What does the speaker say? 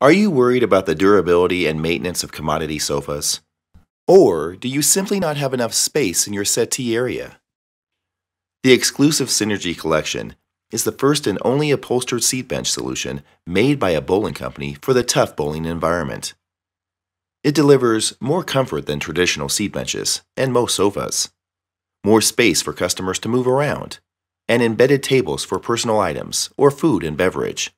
Are you worried about the durability and maintenance of commodity sofas? Or do you simply not have enough space in your settee area? The exclusive Synergy collection is the first and only upholstered seat bench solution made by a bowling company for the tough bowling environment. It delivers more comfort than traditional seat benches and most sofas, more space for customers to move around, and embedded tables for personal items or food and beverage.